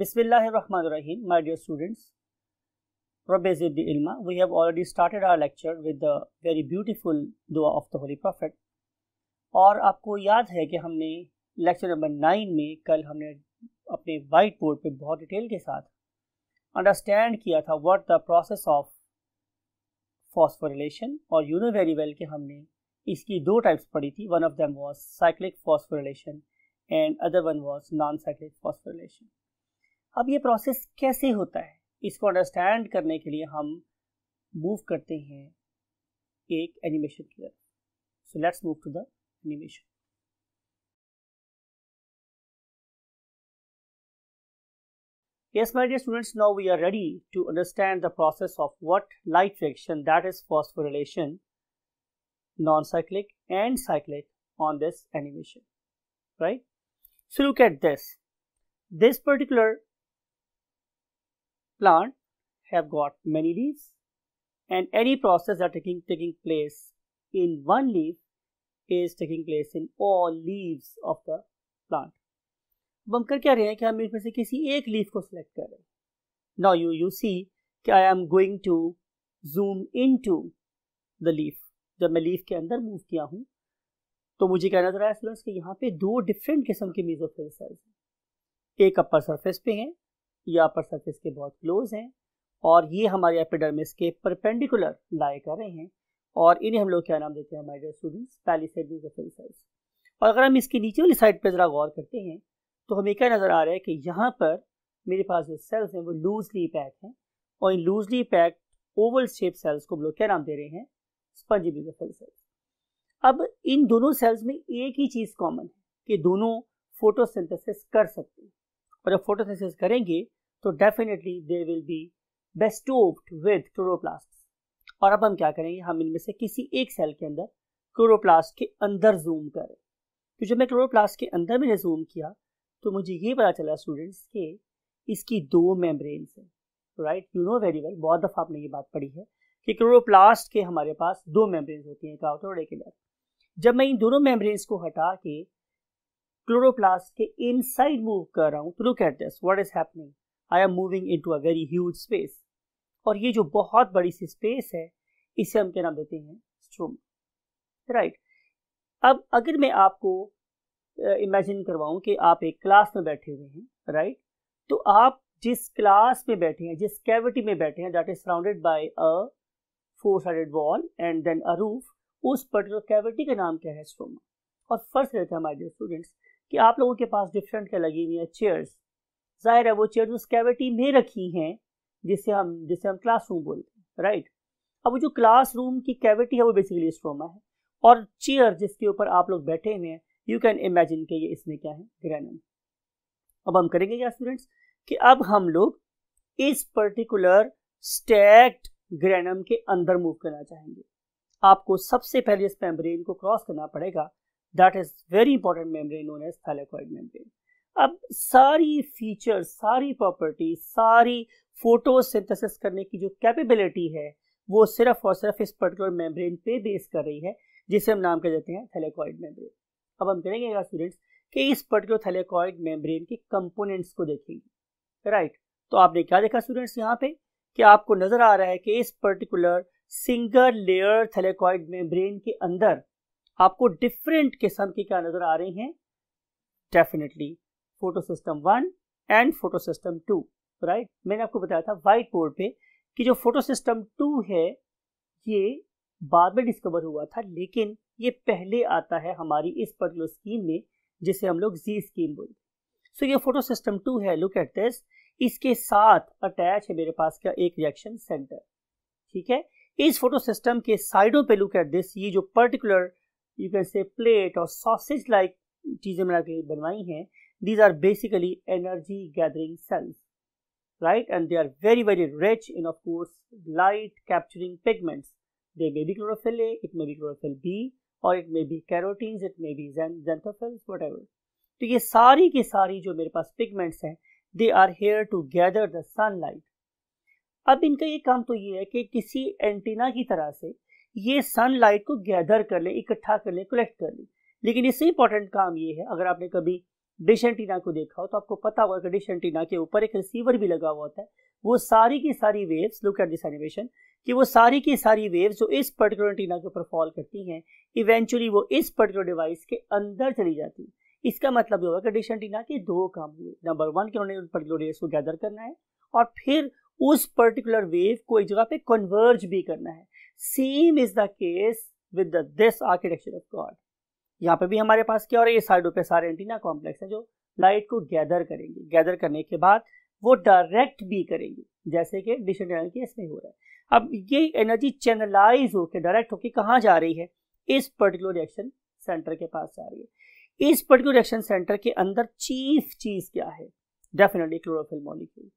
Bismillahirrahmanirrahim, my dear students. Rabbi Ilma, we have already started our lecture with the very beautiful dua of the Holy Prophet. और आपको याद है कि हमने lecture number nine में कल हमने अपने वाइट बोर्ड पे बहुत डिटेल के साथ अंडरस्टैंड किया था what the process of phosphorylation और यू नो वेरी वेल कि हमने इसकी दो टाइप्स पढ़ी थी one of them was cyclic phosphorylation and other one was non cyclic phosphorylation अब ये प्रोसेस कैसे होता है इसको अंडरस्टैंड करने के लिए हम मूव करते हैं एक एनिमेशन की तरफ so let's move to the animation Yes, my dear students, now we are ready to understand the process of what light reaction that is phosphorylation, non-cyclic and cyclic on this animation, right? So look at this. This particular plant have got many leaves and any process that taking taking place in one leaf is taking place in all leaves of the plant. अब हम कर क्या रहे हैं कि हम इसमें से किसी एक लीफ को सिलेक्ट कर रहे हैं नाउ यू यू सी कि I am going to zoom in to the leaf जब मैं लीफ के अंदर मूव किया हूँ तो मुझे क्या नजर आया स्टूडेंट्स कि यहाँ पे दो डिफरेंट किस्म के मीजोफिल सेल्स हैं एक अपर सरफेस पे हैं ये अपर सरफेस के बहुत क्लोज हैं और ये हमारे एपिडर्मिस के परपेंडिकुलर लाए कर रहे हैं और इन्हें हम लोग क्या नाम देते हैं हमारे स्टूडेंट्स पैलिसेडिफिल सेल्स और अगर हम इसके नीचे वाली साइड पर ज़रा गौर करते हैं तो हमें क्या नज़र आ रहा है कि यहाँ पर मेरे पास जो सेल्स हैं वो लूजली पैक हैं और इन loosely pack oval shape cells को हम लोग क्या नाम दे रहे हैं स्पंज सेल्स अब इन दोनों सेल्स में एक ही चीज़ कॉमन है कि दोनों फोटोसिंथेसिस कर सकते हैं और जब फोटोसिंथेसिस करेंगे तो definitely they will be bestowed with chloroplast और अब हम क्या करेंगे हम इनमें से किसी एक सेल के अंदर क्लोरोप्लास्ट के अंदर जूम करें तो जब मैं क्लोरोप्लास्ट के अंदर मैंने जूम किया तो मुझे ये पता चला स्टूडेंट्स के इसकी दो मेम्ब्रेन हैं right you know very well बहुत दफ़ा आपने ये बात पढ़ी है कि क्लोरोप्लास्ट के हमारे पास दो मेम्ब्रेन होती हैं एक आउटर और एक इनर जब मैं इन दोनों मेम्ब्रेन को हटा के क्लोरोप्लास्ट के इनसाइड मूव कर रहा हूँ तो look at this what is happening I am moving in to a very huge space और ये जो बहुत बड़ी सी स्पेस है इसे हम क्या नाम देते हैं स्ट्रोम राइट right. अब अगर मैं आपको इमेजिन uh, करवाऊं कि आप एक क्लास में बैठे हुए हैं राइट right? तो आप जिस क्लास में बैठे हैं जिस कैविटी में बैठे हैं that is surrounded by a four sided wall and then a roof उस पर्टिकुलर कैविटी का नाम क्या है स्ट्रोमा और फर्स्ट रहता है हमारे स्टूडेंट्स कि आप लोगों के पास डिफरेंट क्या लगी हुई है चेयर्स ज़ाहिर है वो चेयर उस कैविटी में रखी हैं जिसे हम जिसे हम क्लासरूम बोलते हैं राइट अब वो जो क्लासरूम की कैविटी है वो बेसिकली स्ट्रोमा है और चेयर जिसके ऊपर आप लोग बैठे हुए हैं यू कैन इमेजिन के ये इसमें क्या है ग्रैनम अब हम करेंगे क्या स्टूडेंट्स कि अब हम लोग इस पर्टिकुलर स्टैक्ड ग्रैनम के अंदर मूव करना चाहेंगे आपको सबसे पहले इस मेम्ब्रेन को क्रॉस करना पड़ेगा that is very important membrane known as thylakoid membrane अब सारी फीचर सारी प्रॉपर्टी सारी फोटो सिंथेसिस करने की जो कैपेबिलिटी है वो सिर्फ और सिर्फ इस पर्टिकुलर मेम्ब्रेन पे बेस कर रही है जिसे हम नाम कह देते हैं थैलेकॉइड मेम्ब्रेन अब हम करेंगे स्टूडेंट्स कि इस पर्टिकुलर थैलेकॉइड मेम्ब्रेन के कंपोनेंट्स को देखेंगे राइट तो आपने क्या देखा स्टूडेंट्स यहाँ पे कि आपको नजर आ रहा है कि इस particular single layer thylakoid membrane के अंदर आपको डिफरेंट किस्म की क्या नजर आ रही हैं definitely photo system one and photo system two right मैंने आपको बताया था वाइट बोर्ड पे कि जो फोटो सिस्टम टू है ये बाद में डिस्कवर हुआ था लेकिन ये पहले आता है हमारी इस पर्टिकुलर स्कीम में जिसे हम लोग जी स्कीम बोलते हैं सो ये फोटो सिस्टम टू है लुक एट दिस इसके साथ अटैच है मेरे पास का एक रिएक्शन सेंटर ठीक है इस फोटो सिस्टम के साइडों पे लुक एट दिस ये जो particular you can say plate और सॉसेज लाइक चीज़ें मैंने बनवाई हैं These are basically energy gathering cells, right? And they are very, very rich in, of course, light capturing pigments. They may be chlorophyll A, it may be chlorophyll B, or it may be carotenes it may be xanthophylls whatever तो ये सारी की सारी जो मेरे पास pigments हैं they are here to gather the sunlight अब इनका ये काम तो ये है कि किसी एंटीना की तरह से ये सनलाइट को गैदर कर ले इकट्ठा कर ले कलेक्ट कर ले लेकिन इससे इम्पोर्टेंट काम ये है अगर आपने कभी डिश एंटीना को देखा हो तो आपको पता होगा कि डिश एंटीना के ऊपर एक रिसीवर भी लगा हुआ होता है वो सारी की सारी waves look at this animation कि वो सारी की सारी वेव्स जो इस पर्टिकुलर एंटीना के ऊपर फॉल करती हैं इवेंचुअली वो इस पर्टिकुलर डिवाइस के अंदर चली जाती है इसका मतलब ये होगा कि डिश एंटीना के दो काम हुए नंबर वन कि उन्होंने उन पर्टिकुलर वेव्स को गैदर करना है और फिर उस पर्टिकुलर वेव को एक जगह पे कन्वर्ज भी करना है same is the case with this architecture of God यहाँ पे भी हमारे पास क्या और है ये साइडों पे सारे एंटीना कॉम्प्लेक्स है जो लाइट को गैदर करेंगे गैदर करने के बाद वो डायरेक्ट भी करेंगे जैसे कि डिश केस में हो रहा है अब ये एनर्जी चैनलाइज होकर डायरेक्ट होकर कहाँ जा रही है इस पर्टिकुलर रिएक्शन सेंटर के पास जा रही है इस पर्टिकुलर रिएक्शन सेंटर के अंदर चीफ चीज क्या है डेफिनेटली क्लोरोफिल मॉलिक्यूल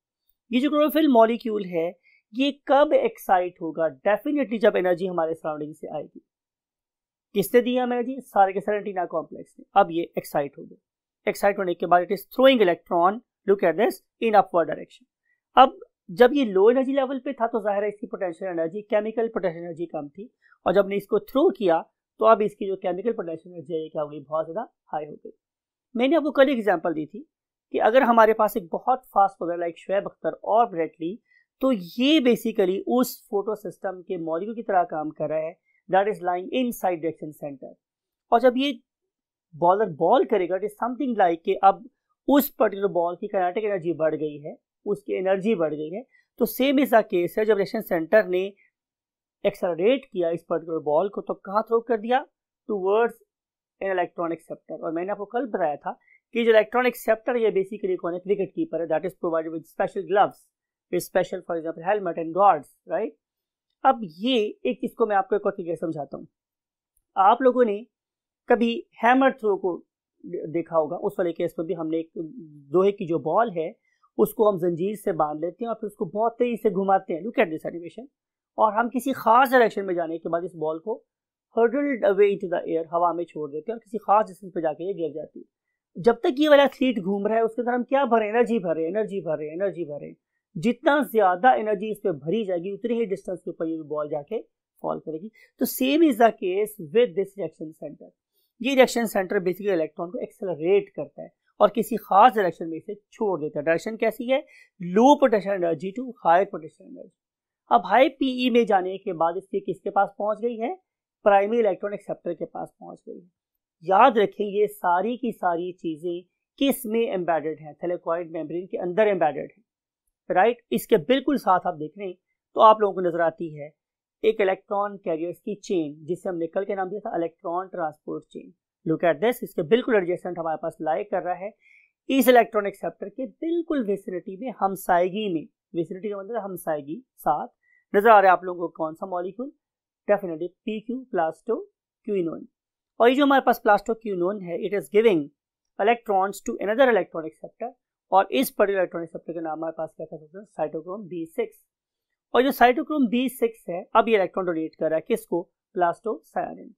ये जो क्लोरोफिल मॉलिक्यूल है ये कब एक्साइट होगा डेफिनेटली जब एनर्जी हमारे सराउंडिंग से आएगी किससे दिया मैंने जी सारे के सारे एंटीना कॉम्प्लेक्स ने अब ये एक्साइट हो गए एक्साइट होने के बाद it is throwing electron look at this in upward direction अब जब ये लो एनर्जी लेवल पे था तो जाहिर है इसकी potential energy chemical potential energy कम थी और जब ने इसको थ्रो किया तो अब इसकी जो केमिकल पोटेंशियल एनर्जी है क्या हो गई बहुत ज़्यादा हाई हो गई मैंने आपको कल एग्जाम्पल दी थी कि अगर हमारे पास एक बहुत फास्ट पौधा लाइक शुएब अख्तर और ब्रेटली तो ये बेसिकली उस फोटो सिस्टम के मॉलिक्यूल की तरह काम कर रहा है that is lying in side direction centre और जब ये बॉलर बॉल करेगा इट इज समथिंग लाइक कि अब उस पर्टिकुलर बॉल की कनेटिक एनर्जी बढ़ गई है उसकी एनर्जी बढ़ गई है तो सेम इज द केस है जब डायरेक्शन सेंटर ने एक्सलरेट किया इस पर्टिकुलर बॉल को तो कहाँ थ्रो कर दिया टूवर्ड्स एन इलेक्ट्रॉनिक सेप्टर और मैंने आपको कल बताया था कि जो इलेक्ट्रॉनिक सेप्टर ये बेसिकली कौन है क्रिकेट कीपर है that is provided with special gloves with special for example helmet and guards right अब ये एक चीज़ को मैं आपको एक और तरीके समझाता हूँ आप लोगों ने कभी हैमर थ्रो को देखा होगा उस वाले केस में भी हमने एक लोहे की जो बॉल है उसको हम जंजीर से बांध लेते हैं और फिर उसको बहुत तेज़ी से घुमाते हैं लुक एट दिस एनिमेशन और हम किसी खास डायरेक्शन में जाने के बाद इस बॉल को hurled away in to the air हवा में छोड़ देते हैं और किसी खास डिस्टेंस पर जाके ये गिर जाती है जब तक ये वाला एथलीट घूम रहा है उसके अंदर हम क्या भरे एनर्जी भरे एनर्जी भरे एनर्जी भरे जितना ज़्यादा एनर्जी इस पर भरी जाएगी उतनी ही डिस्टेंस के ऊपर ये बॉल जाके फॉल करेगी तो same is the case with this reaction centre ये रिएक्शन सेंटर बेसिकली इलेक्ट्रॉन को एक्सेलरेट करता है और किसी खास डायरेक्शन में इसे छोड़ देता है डायरेक्शन कैसी है low potential energy to high potential energy अब हाई पीई e में जाने के बाद इसकी किसके पास पहुंच गई है प्राइमरी इलेक्ट्रॉन एक्सेप्टर के पास पहुंच गई है याद रखें ये सारी की सारी चीज़ें किस में एम्बेडेड हैं थैलेकॉइड मेम्ब्रेन के अंदर एम्बेडेड हैं राइट इसके बिल्कुल साथ आप देख रहे हैं तो आप लोगों को नजर आती है एक इलेक्ट्रॉन कैरियर्स की चेन जिसे हम निकल के नाम दिया था electron transport chain look at this इसके बिल्कुल एडजस्टेंट हमारे पास लाइक कर रहा है इस इलेक्ट्रॉन एक्सेप्टर के बिल्कुल वेसिनिटी में हमसाएगी में वेसिनिटी का मतलब हमसाएगी साथ नजर आ रहा है आप लोगों को कौन सा molecule definitely P Q plastoquinone और ये जो हमारे पास प्लास्टो क्यूनोन है it is giving electrons to another electron acceptor और इस पर्टिकुलर इलेक्ट्रॉनिक रिसेप्टर का नाम हमारे पास क्या था हैं साइटोक्रोम बी सिक्स और जो साइटोक्रोम बी सिक्स है अब ये इलेक्ट्रॉन डोनेट कर रहा है किसको प्लास्टोसायरिन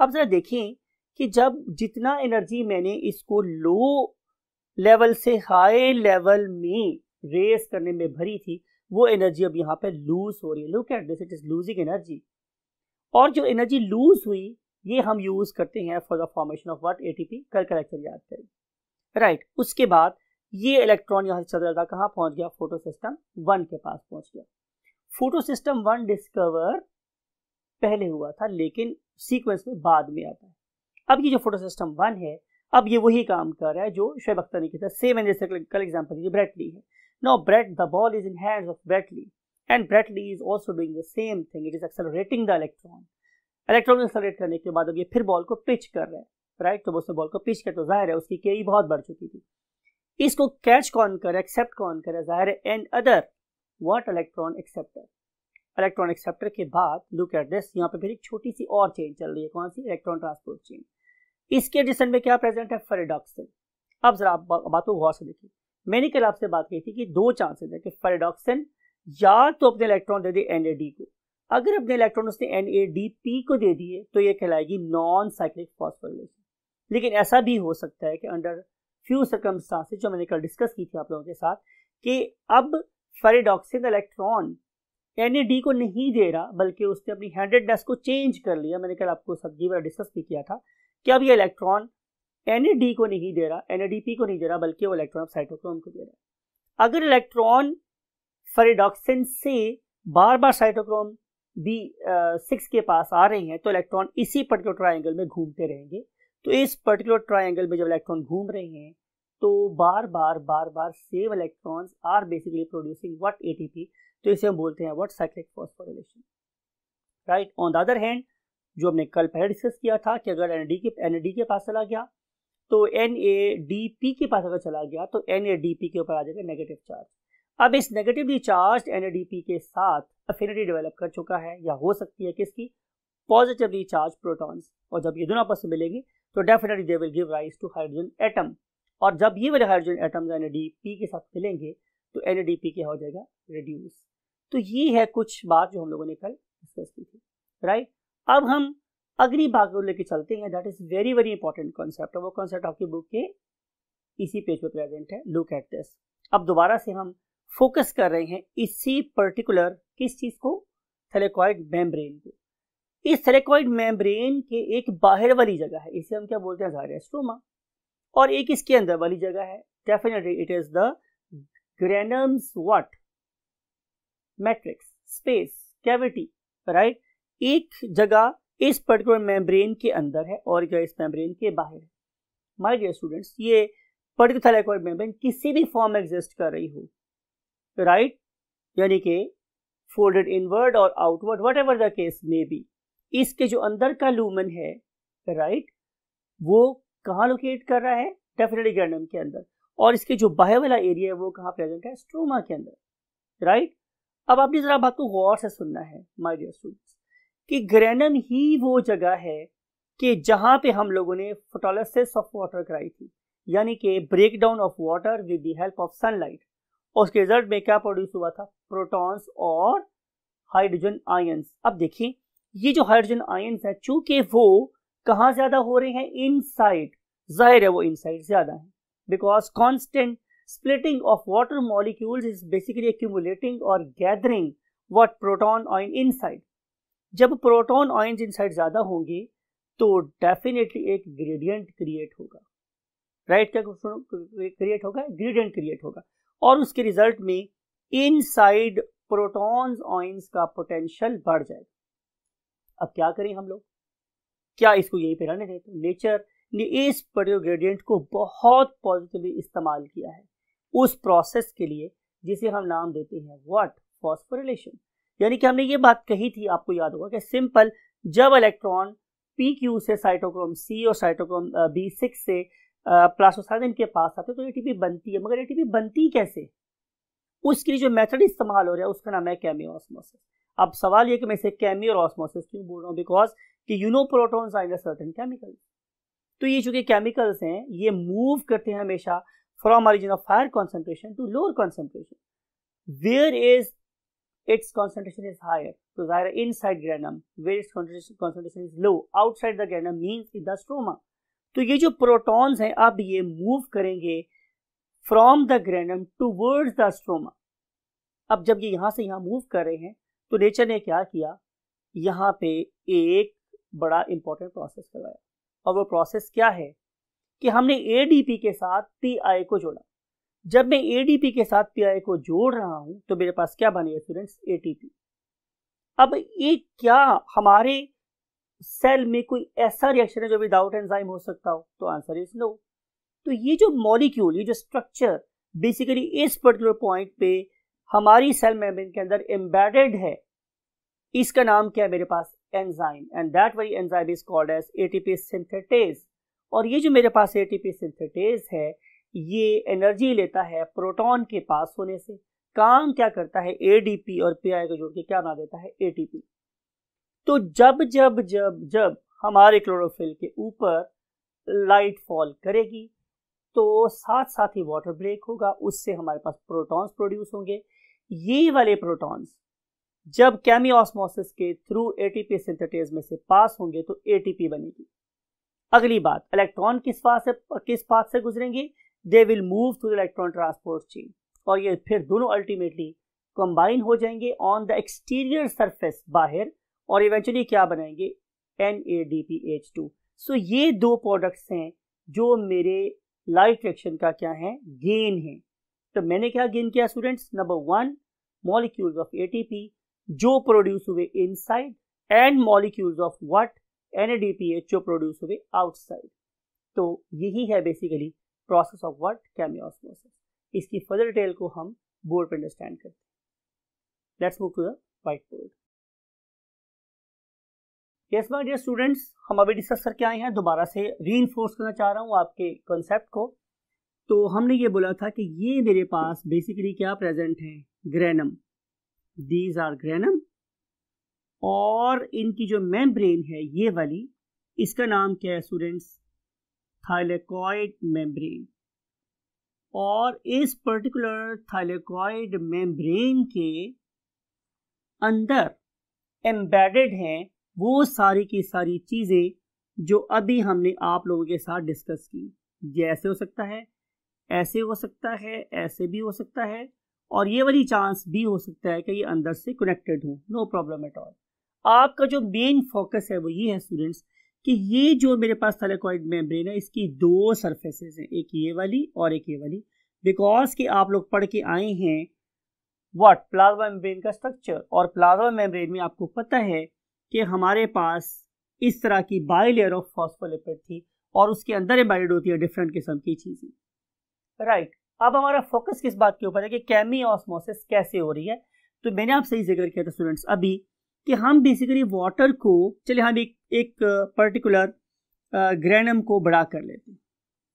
अब जरा देखिए कि जब जितना एनर्जी मैंने इसको लो लेवल से हाई लेवल में रेस करने में भरी थी वो एनर्जी अब यहाँ पे लूज हो रही है look at this it is losing energy और जो एनर्जी लूज हुई ये हम यूज करते हैं for the formation of what ATP कल कलेक्टर याद करें राइट उसके बाद ये इलेक्ट्रॉन यहाँ से चल रहा था कहाँ पहुंच गया फोटो सिस्टम वन के पास पहुंच गया फोटो सिस्टम वन डिस्कवर पहले हुआ था लेकिन सीक्वेंस में बाद में आता है अब ये जो फोटो सिस्टम वन है अब ये वही काम कर रहा है जो शेब अख्तर ने किया सेम एंड जैसे कल एग्जाम्पल दीजिए ब्रेटली है no Brett the ball is in hands of Brett Lee and Brett Lee is also doing the same thing it is accelerating the electron electron accelerate करने के बाद अब ये फिर बॉल को पिच कर रहा है राइट तो उसने बॉल को पिच किया तो जाहिर है उसकी के e बहुत बढ़ चुकी थी इसको कैच कौन करे एक्सेप्ट कौन करे जाहिर है and other what electron acceptor electron acceptor के बाद लुक एट दिस यहाँ पे फिर एक छोटी सी और चेन चल रही है कौन सी इलेक्ट्रॉन ट्रांसपोर्ट चेन इसके एडिशन में क्या प्रेजेंट है फेरेडॉक्सिन अब जरा आप बात को गौर से देखिए मैंने कल आपसे बात की थी कि दो चांसेस है कि फेरेडॉक्सिन या तो अपने इलेक्ट्रॉन दे दे एन को अगर अपने इलेक्ट्रॉन उसने एन को दे दिए तो ये कहलाएगी नॉन साइक्लिक फॉस्फोरिलेशन लेकिन ऐसा भी हो सकता है कि अंडर फ्यू सर्कमस्टांसेस जो मैंने कल डिस्कस की थी आप लोगों के साथ कि अब फेरेडॉक्सिन इलेक्ट्रॉन एन को नहीं दे रहा बल्कि उसने अपनी हैंड्रेडनेस को चेंज कर लिया मैंने कल आपको सब्जी वाला डिस्कस भी किया था कि अब ये इलेक्ट्रॉन एन डी को नहीं दे रहा एन को नहीं दे रहा बल्कि वो इलेक्ट्रॉन साइटोक्रोम को दे रहा है अगर इलेक्ट्रॉन फरेडॉक्सिन से बार बार साइटोक्रोम बी सिक्स के पास आ रही हैं तो इलेक्ट्रॉन इसी पर्टिकुलर ट्राइंगल में घूमते रहेंगे तो इस पर्टिकुलर ट्राइंगल में जब इलेक्ट्रॉन घूम रहे हैं तो बार बार बार बार same electrons are basically producing what ATP तो इसे हम बोलते हैं what cyclic phosphorylation right on the other hand जो हमने कल पहले डिस्कस किया था कि अगर एनएडी के एनएडी के पास चला गया तो एन के पास अगर चला गया तो एन के ऊपर आ जाएगा नेगेटिव चार्ज अब इस नेगेटिवली चार्ज एन के साथ अफिनिटी डेवलप कर चुका है या हो सकती है किसकी पॉजिटिवली चार्ज प्रोटॉन्स और जब ये दोनों आपस में मिलेंगे तो definitely they will give rise to hydrogen atom और जब ये वाले हाइड्रोजन एटम्स एन के साथ मिलेंगे तो एन क्या हो जाएगा रिड्यूस तो ये है कुछ बात जो हम लोगों ने कल डिस्कस की थी राइट अब हम अगली भाग को लेकर चलते हैं that is very very important concept वो कॉन्सेप्ट आपकी बुक के इसी पेज पर प्रेजेंट है लुक एट दिस अब दोबारा से हम फोकस कर रहे हैं इसी पर्टिकुलर किस चीज़ को थैलेकॉइड मेम्ब्रेन को इस थेरेकॉइड मेम्ब्रेन के एक बाहर वाली जगह है इसे हम क्या बोलते हैं जायरेस्ट्रोमा और एक इसके अंदर वाली जगह है definitely it is the granums what matrix space cavity right एक जगह इस पर्टिकुलर मेम्ब्रेन के अंदर है और इस मेम्ब्रेन के बाहर है माय डियर स्टूडेंट्स ये पर्टिकुलर मेम्ब्रेन किसी भी फॉर्म में एग्जिस्ट कर रही हो राइट यानी कि फोल्डेड इनवर्ड और outward whatever the case may be इसके जो अंदर का लूमन है राइट वो कहाँ लोकेट कर रहा है डेफिनेटली ग्रैंडम के अंदर और इसके जो बाहर वाला एरिया है वो कहाँ प्रेजेंट है स्ट्रोमा के अंदर राइट अब आपने ज़रा बात को गौर से सुनना है माय डियर स्टूडेंट्स कि ग्रैनम ही वो जगह है कि जहां पे हम लोगों ने फोटोलिसिस ऑफ वाटर कराई थी यानी कि break down of water with the help of sunlight और उसके रिजल्ट में क्या प्रोड्यूस हुआ था प्रोटॉन्स और हाइड्रोजन आयंस अब देखिए ये जो हाइड्रोजन आयन है चूंकि वो कहाँ ज्यादा हो रहे हैं इनसाइड जाहिर है वो साइड ज्यादा है because constant splitting of water molecules is basically accumulating or gathering what proton ion inside जब प्रोटॉन इन साइड ज़्यादा होंगे तो डेफिनेटली एक ग्रेडियंट क्रिएट होगा राइट क्या क्रिएट होगा ग्रेडियंट क्रिएट होगा और उसके रिजल्ट में इनसाइड प्रोटोन आयंस का पोटेंशियल बढ़ जाएगा अब क्या करें हम लोग क्या इसको यही पे रहने देते तो नेचर ने इस पर्टिकुलर ग्रेडियंट को बहुत पॉजिटिवली इस्तेमाल किया है उस प्रोसेस के लिए जिसे हम नाम देते हैं व्हाट फॉस्फोरिलेशन यानी कि हमने ये बात कही थी आपको याद होगा कि सिंपल जब इलेक्ट्रॉन पी क्यू से साइटोक्रोम सी और साइटोक्रोम बी सिक्स से प्लास्टोसाइडिन के पास आते हैं तो एटीपी बनती है मगर एटीपी बनती कैसे उसके लिए जो मेथड इस्तेमाल हो रहा है उसका नाम है कैमियोसमोसिस अब सवाल ये कि मैं इसे कैमी और ऑस्मोसिस क्यों बोल रहा हूँ बिकॉज कि you know protons are certain chemicals तो ये चूंकि केमिकल्स हैं ये मूव करते हैं हमेशा from origin of higher concentration to lower concentration where is its concentration is higher so zyra inside granum where its concentration concentration is low outside the granum means in the stroma तो ये जो protons हैं अब ये move करेंगे from the granum towards the stroma अब जब ये यहाँ से यहाँ मूव कर रहे हैं तो नेचर ने क्या किया यहाँ पे एक बड़ा इंपॉर्टेंट प्रोसेस करवाया और वो प्रोसेस क्या है कि हमने ए के साथ पी को जोड़ा जब मैं ए के साथ पी को जोड़ रहा हूँ तो मेरे पास क्या बनेगा स्टूडेंट्स ए अब ये क्या हमारे सेल में कोई ऐसा रिएक्शन है जो विदाउट एंजाइम हो सकता हो तो आंसर इज नो तो ये जो मॉलिक्यूल ये जो स्ट्रक्चर बेसिकली इस पर्टिकुलर पॉइंट पे हमारी सेल मेम्ब्रेन के अंदर एम्बेडेड है इसका नाम क्या है मेरे पास enzyme and that very enzyme is called as ATP synthetase और ये जो मेरे पास एटीपी सिंथेटेज है ये एनर्जी लेता है प्रोटॉन के पास होने से काम क्या करता है एडीपी और पीआई को जोड़ के क्या बना देता है एटीपी तो जब जब जब जब हमारे क्लोरोफिल के ऊपर लाइट फॉल करेगी तो साथ साथ ही वाटर ब्रेक होगा उससे हमारे पास प्रोटॉन्स प्रोड्यूस होंगे ये वाले प्रोटॉन्स जब कैमी ऑस्मोसिस के थ्रू एटीपी सिंथेटेज में से पास होंगे तो एटीपी बनेगी अगली बात इलेक्ट्रॉन किस पास से किस पास से गुजरेंगे they will move through electron transport chain और ये फिर दोनों अल्टीमेटली कंबाइन हो जाएंगे ऑन द एक्सटीरियर सरफेस बाहर और इवेंचुअली क्या बनाएंगे N A D P H two so ये दो प्रोडक्ट्स हैं जो मेरे लाइट रिएक्शन का क्या है गेन है तो मैंने क्या गेन किया students number one molecules of ATP जो प्रोड्यूस हुए inside and molecules of what NADPH जो प्रोड्यूस हुए आउटसाइड तो यही है basically process of what chemiosmosis इसकी फर्दर डिटेल को हम बोर्ड पर अंडरस्टैंड करते हैं let's move to the white board yes my dear students हम अभी डिस्कस करके आए हैं दोबारा से री करना चाह रहा हूँ आपके कॉन्सेप्ट को तो हमने ये बोला था कि ये मेरे पास बेसिकली क्या प्रेजेंट है ग्रैनम दीज आर ग्रैनम और इनकी जो मेम्ब्रेन है ये वाली इसका नाम क्या है स्टूडेंट्स थाइलेकॉइड मेम्ब्रेन और इस पर्टिकुलर थाइलेकॉइड मेम्ब्रेन के अंदर एम्बेडेड हैं वो सारी की सारी चीज़ें जो अभी हमने आप लोगों के साथ डिस्कस की जैसे हो सकता है ऐसे हो सकता है ऐसे भी हो सकता है और ये वाली चांस भी हो सकता है कि ये अंदर से कनेक्टेड हो नो प्रॉब्लम एट ऑल आपका जो मेन फोकस है वो ये है स्टूडेंट्स कि ये जो मेरे पास थैलेकॉइड मेम्ब्रेन है इसकी दो सरफेसेस हैं एक ये वाली और एक ये वाली बिकॉज कि आप लोग पढ़ के आए हैं व्हाट प्लाज्मा मेम्ब्रेन का स्ट्रक्चर और प्लाज्मा मेम्ब्रेन में आपको पता है कि हमारे पास इस तरह की बाई लेयर ऑफ फॉस्फोलिपिड थी और उसके अंदर एम्बेडेड होती है डिफरेंट किस्म की चीज़ें राइट right. अब हमारा फोकस किस बात के ऊपर है कि कैमी ऑस्मोसिस कैसे हो रही है तो मैंने आपसे ही जिक्र किया था स्टूडेंट्स अभी कि हम बेसिकली वाटर को चले हम एक एक पर्टिकुलर ग्रैनम को बड़ा कर लेते हैं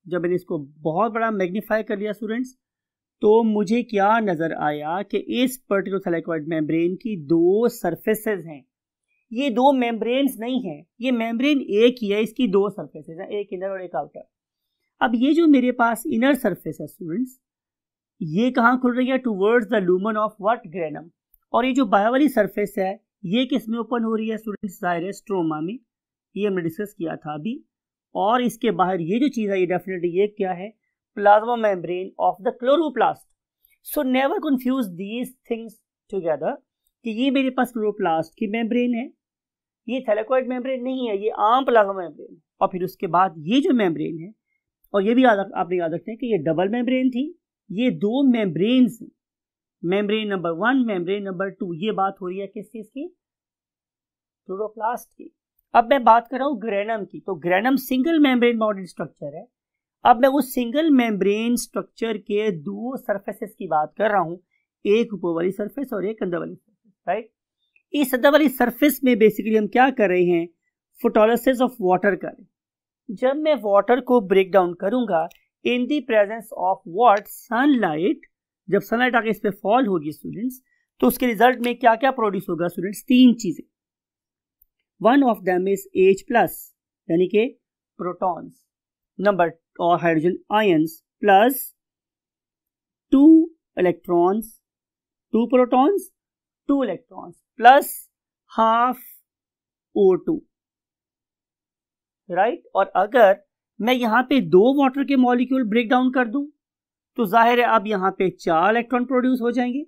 जब मैंने इसको बहुत बड़ा मैग्नीफाई कर लिया स्टूडेंट्स तो मुझे क्या नज़र आया कि इस पर्टिकुलर सेलेक्वाइड मेम्ब्रेन की दो सरफेसेस हैं ये दो मेम्ब्रेन नहीं हैं ये मेम्ब्रेन एक ही है इसकी दो सर्फेस हैं एक इनर और एक आउटर अब ये जो मेरे पास इनर सरफेस है स्टूडेंट्स ये कहाँ खुल रही है towards the lumen of what granum और ये जो बाया वाली सरफेस है ये किस में ओपन हो रही है स्टूडेंट्स जाहिर है स्ट्रोमा में ये हमने डिस्कस किया था अभी और इसके बाहर ये जो चीज़ है ये डेफिनेटली ये क्या है plasma membrane of the chloroplast so never confuse these things together कि ये मेरे पास क्लोरोप्लास्ट की मेम्ब्रेन है ये थैलेकोइड मेम्ब्रेन नहीं है ये आम प्लाज्मा मेम्ब्रेन और फिर उसके बाद ये जो मेम्ब्रेन है और ये भी याद आपने याद रखते हैं कि ये डबल मेम्ब्रेन थी ये दो membrane membrane number one membrane number two ये बात हो रही है किस चीज़ की क्लोरोप्लास्ट की अब मैं बात कर रहा हूँ ग्रेनम की तो granum single membrane model structure है अब मैं उस सिंगल मेम्ब्रेन स्ट्रक्चर के दो सरफेसेस की बात कर रहा हूँ एक ऊपर वाली सरफेस और एक अंदर वाली सरफेस राइट इस अंदर वाली सरफेस में बेसिकली हम क्या कर रहे हैं फोटोलिस ऑफ वाटर कर रहे हैं जब मैं वाटर को ब्रेक डाउन करूंगा in the presence of what sunlight जब सनलाइट आके इस पर फॉल होगी स्टूडेंट्स तो उसके रिजल्ट में क्या क्या प्रोड्यूस होगा स्टूडेंट्स तीन चीजें one of them is H plus यानी के प्रोटॉन्स नंबर और hydrogen ions plus two electrons two protons two electrons plus half O two right और अगर मैं यहाँ पे दो वाटर के मॉलिक्यूल ब्रेक डाउन कर दूं तो जाहिर है अब यहाँ पे चार इलेक्ट्रॉन प्रोड्यूस हो जाएंगे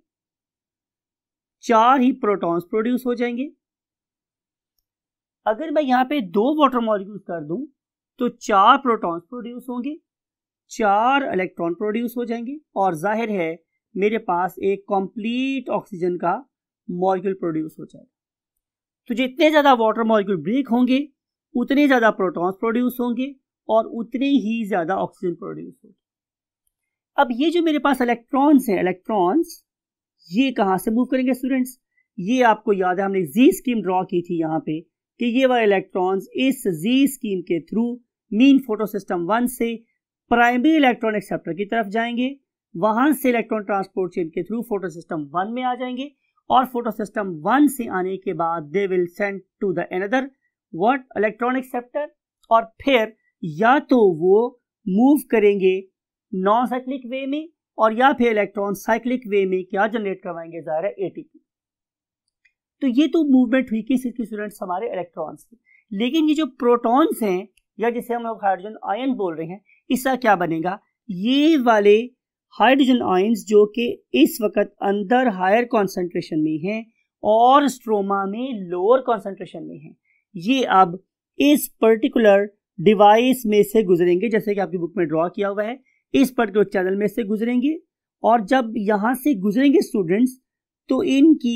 चार ही प्रोटॉन्स प्रोड्यूस हो जाएंगे अगर मैं यहाँ पे दो वाटर मॉलिक्यूल कर दूं तो चार प्रोटॉन्स प्रोड्यूस होंगे चार इलेक्ट्रॉन प्रोड्यूस हो जाएंगे और जाहिर है मेरे पास एक कॉम्प्लीट ऑक्सीजन का मॉलिक्यूल प्रोड्यूस हो जाएगा तो जितने ज़्यादा वाटर मॉलिक्यूल ब्रेक होंगे उतने ज़्यादा प्रोटॉन्स प्रोड्यूस होंगे और उतने ही ज़्यादा ऑक्सीजन प्रोड्यूस होंगे अब ये जो मेरे पास इलेक्ट्रॉन्स हैं इलेक्ट्रॉन्स ये कहाँ से मूव करेंगे स्टूडेंट्स ये आपको याद है हमने जी स्कीम ड्रॉ की थी यहाँ पे कि ये वह इलेक्ट्रॉन्स इस जी स्कीम के through mean photo system one से प्राइमरी इलेक्ट्रॉन एक्सेप्टर की तरफ जाएंगे वहाँ से इलेक्ट्रॉन ट्रांसपोर्ट चेन के थ्रू फोटो सिस्टम वन में आ जाएंगे और फोटो सिस्टम वन से आने के बाद they will send to the another what electron acceptor और फिर या तो वो मूव करेंगे नॉन साइक्लिक वे में और या फिर इलेक्ट्रॉन साइक्लिक वे में क्या जनरेट करवाएंगे ज़ाहिर है एटीपी तो ये तो मूवमेंट हुई किस स्टूडेंट्स हमारे इलेक्ट्रॉन्स की लेकिन ये जो प्रोटॉन्स हैं या जिसे हम लोग हाइड्रोजन आयन बोल रहे हैं इसका क्या बनेगा ये वाले हाइड्रोजन आयन्स जो कि इस वक्त अंदर हायर कॉन्सेंट्रेशन में हैं और स्ट्रोमा में लोअर कॉन्सेंट्रेशन में हैं ये अब इस पर्टिकुलर डिवाइस में से गुजरेंगे जैसे कि आपकी बुक में ड्रॉ किया हुआ है इस पर्टिकुलर चैनल में से गुजरेंगे और जब यहाँ से गुजरेंगे स्टूडेंट्स तो इनकी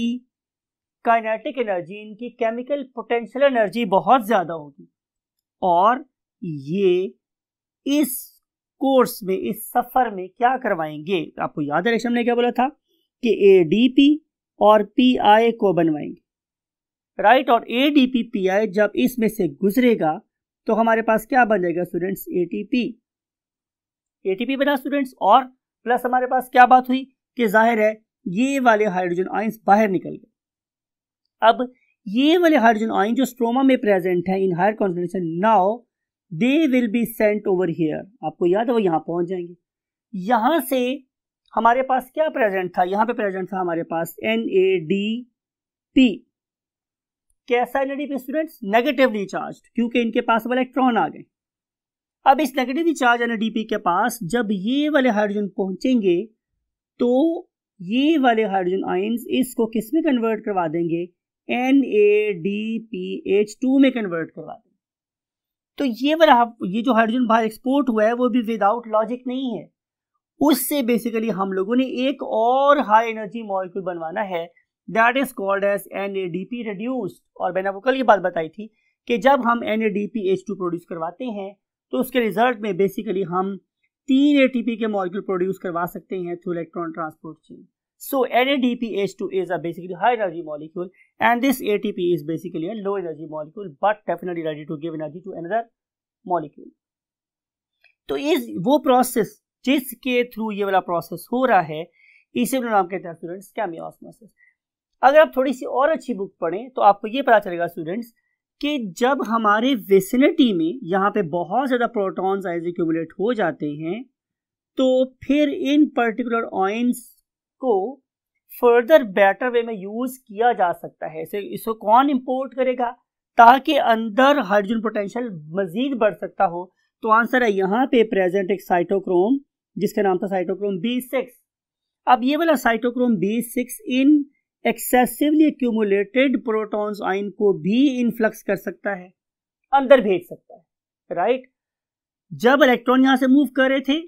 काइनेटिक एनर्जी इनकी केमिकल पोटेंशियल एनर्जी बहुत ज़्यादा होगी और ये इस कोर्स में इस सफ़र में क्या करवाएंगे आपको याद है रेशम ने क्या बोला था कि ए डी पी और पी आई को बनवाएंगे राइट और A D P P I जब इसमें से गुजरेगा तो हमारे पास क्या बन जाएगा students A T P A T P बना स्टूडेंट्स और प्लस हमारे पास क्या बात हुई कि जाहिर है ये वाले हाइड्रोजन आइंस बाहर निकल गए अब ये वाले हाइड्रोजन आइन जो स्ट्रोमा में प्रेजेंट है in higher concentration now they will be sent over here आपको याद है वो यहाँ पहुंच जाएंगे यहाँ से हमारे पास क्या प्रेजेंट था यहाँ पे प्रेजेंट था हमारे पास एन ए डी पी कैसा एनर्जी स्टूडेंट्स नेगेटिवली चार्ज क्योंकि इनके पास वो इलेक्ट्रॉन आ गए अब इस नेगेटिवली चार्ज एनर्जी के पास जब ये वाले हाइड्रोजन पहुंचेंगे तो ये वाले हाइड्रोजन आइंस इसको किस में कन्वर्ट करवा देंगे N A D P H two में कन्वर्ट करवा देंगे तो ये वाला ये जो हाइड्रोजन बाहर एक्सपोर्ट हुआ है वो भी विदाउट लॉजिक नहीं है उससे बेसिकली हम लोगों ने एक और हाई एनर्जी मॉलिक्यूल बनवाना है that is called as N A D P reduced और मैंने आपको कल ये बात बताई थी कि जब हम N A D P H two produce करवाते हैं तो उसके रिजल्ट में बेसिकली हम तीन ए टी पी के मॉलिक्यूल प्रोड्यूस करवा सकते हैं through electron transport chain two is a basically high energy molecule and this A T P is basically low energy molecule but definitely ready to give energy to another molecule तो इस वो process जिसके through ये वाला process हो रहा है इसे हम नाम कहते हैं स्टूडेंट्स कैमियोस्मोसिस अगर आप थोड़ी सी और अच्छी बुक पढ़ें तो आपको ये पता चलेगा स्टूडेंट्स कि जब हमारे वेसिनिटी में यहाँ पे बहुत ज़्यादा प्रोटॉन्स आइज एक्यूमुलेट हो जाते हैं तो फिर इन पर्टिकुलर ऑइंस को फर्दर बेटर वे में यूज़ किया जा सकता है इसे इसको कौन इम्पोर्ट करेगा ताकि अंदर हाइड्रोजन पोटेंशियल मज़ीद बढ़ सकता हो तो आंसर है यहाँ पे प्रेजेंट एक साइटोक्रोम जिसका नाम था साइटोक्रोम बी सिक्स अब ये वाला cytochrome B six in excessively accumulated protons ion को भी इनफ्लक्स कर सकता है अंदर भेज सकता है राइट जब इलेक्ट्रॉन यहां से मूव कर रहे थे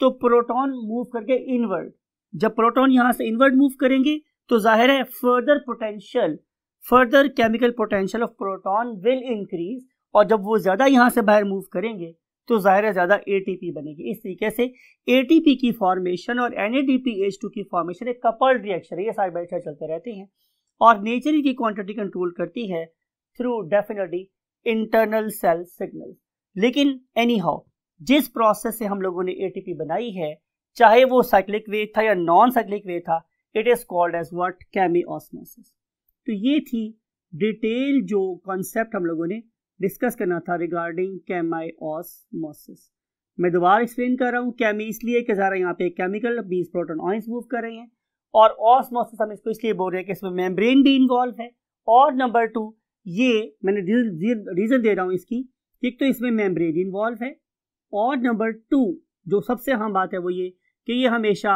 तो प्रोटॉन मूव करके इनवर्ड जब प्रोटॉन यहां से इनवर्ड मूव करेंगे तो जाहिर है further potential further chemical potential of proton will increase और जब वो ज्यादा यहां से बाहर मूव करेंगे तो ज़ाहिर है ज़्यादा एटीपी बनेगी इस तरीके से एटीपी की फॉर्मेशन और एन की फॉर्मेशन एक कपल्ड रिएक्शन है ये सारे बैठे चलते रहते हैं और नेचर की क्वान्टिटी कंट्रोल करती है through definitely internal cell signal लेकिन एनी हाउ जिस प्रोसेस से हम लोगों ने ए बनाई है चाहे वो साइक्लिक वे था या नॉन साइक्लिक वे था it is called as what chemi तो ये थी डिटेल जो कॉन्सेप्ट हम लोगों ने डिस्कस करना था रिगार्डिंग कैमाई ऑसमोसिस मैं दोबारा एक्सप्लेन कर रहा हूँ कैमी इसलिए कि ज़रा यहाँ पे केमिकल बीस प्रोटोन ऑइंस मूव कर रहे हैं और ऑसमोसिस हम इसको इसलिए बोल रहे हैं कि इसमें मेम्ब्रेन भी इन्वॉल्व है और नंबर टू ये मैंने रीज़न दे रहा हूँ इसकी एक तो इसमें मेम्ब्रेन इन्वॉल्व है और नंबर टू जो सबसे अहम बात है वो ये कि ये हमेशा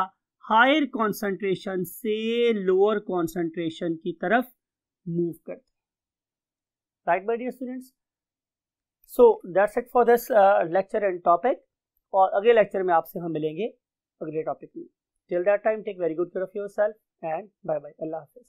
हायर कॉन्सेंट्रेशन से लोअर कॉन्सेंट्रेशन की तरफ मूव करते right bye dear students so that's it for this lecture and topic और अगले लेक्चर में आपसे हम मिलेंगे अगले टॉपिक में till that time take very good care of yourself and bye bye अल्लाह हाफिज़